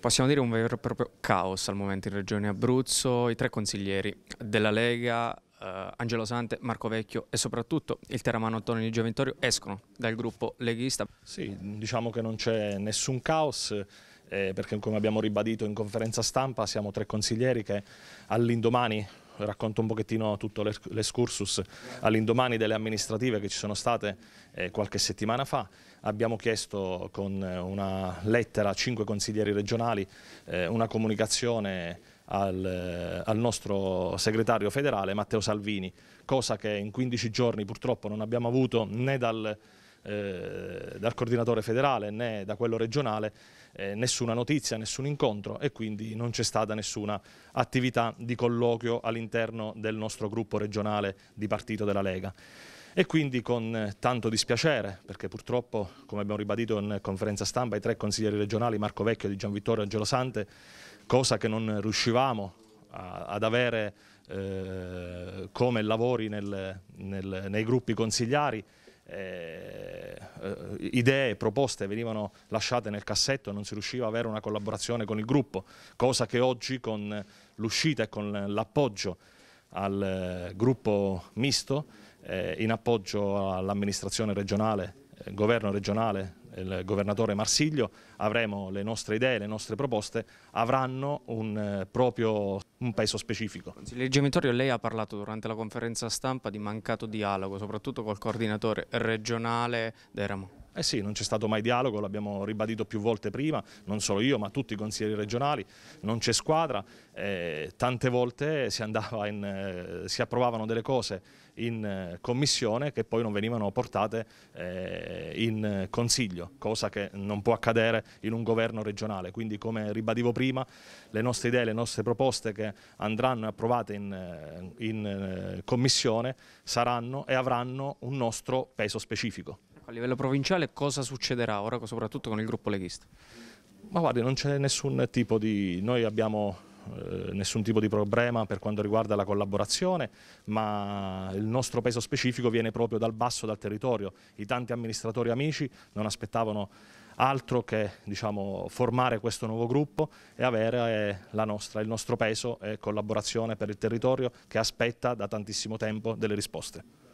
Possiamo dire un vero e proprio caos al momento in Regione Abruzzo. I tre consiglieri della Lega, eh, Angelo Sante, Marco Vecchio e soprattutto il teramano Antonio Di Gioventorio escono dal gruppo leghista. Sì, diciamo che non c'è nessun caos. Eh, perché come abbiamo ribadito in conferenza stampa siamo tre consiglieri che all'indomani racconto un pochettino tutto l'escursus all'indomani delle amministrative che ci sono state eh, qualche settimana fa. Abbiamo chiesto con eh, una lettera a cinque consiglieri regionali eh, una comunicazione al, eh, al, nostro segretario federale Matteo Salvini, cosa che in 15 giorni purtroppo non abbiamo avuto né dal eh, dal coordinatore federale né da quello regionale eh, nessuna notizia, nessun incontro e quindi non c'è stata nessuna attività di colloquio all'interno del nostro gruppo regionale di partito della Lega e quindi con tanto dispiacere, perché purtroppo, come abbiamo ribadito in conferenza stampa, i tre consiglieri regionali, Marco Vecchio, Di Gian Vittorio e Angelo Sante, cosa che non riuscivamo a, ad avere eh, come lavori nel, nel, nei gruppi consigliari, eh, eh, idee, proposte venivano lasciate nel cassetto non si riusciva ad avere una collaborazione con il gruppo, cosa che oggi con l'uscita e con l'appoggio al eh, gruppo misto, eh, in appoggio all'amministrazione regionale, governo regionale, il governatore Marsiglio, avremo le nostre idee, le nostre proposte, avranno un eh, proprio un peso specifico. Consigliere Gemitorio, lei ha parlato durante la conferenza stampa di mancato dialogo, soprattutto col coordinatore regionale Deramo. Eh sì, non c'è stato mai dialogo, l'abbiamo ribadito più volte prima, non solo io ma tutti i consiglieri regionali, non c'è squadra, eh, tante volte si, in, eh, si, approvavano delle cose in eh, commissione che poi non venivano portate eh, in consiglio, cosa che non può accadere in un governo regionale, quindi come ribadivo prima le nostre idee, le nostre proposte che andranno approvate in, eh, in commissione saranno e avranno un nostro peso specifico. A livello provinciale cosa succederà ora, soprattutto con il gruppo leghista? Ma guardi, non c'è nessun tipo di... Noi abbiamo eh, nessun tipo di problema per quanto riguarda la collaborazione, ma il nostro peso specifico viene proprio dal basso, dal territorio. I tanti amministratori amici non aspettavano altro che diciamo, formare questo nuovo gruppo e avere eh, nostra, il nostro peso e collaborazione per il territorio che aspetta da tantissimo tempo delle risposte.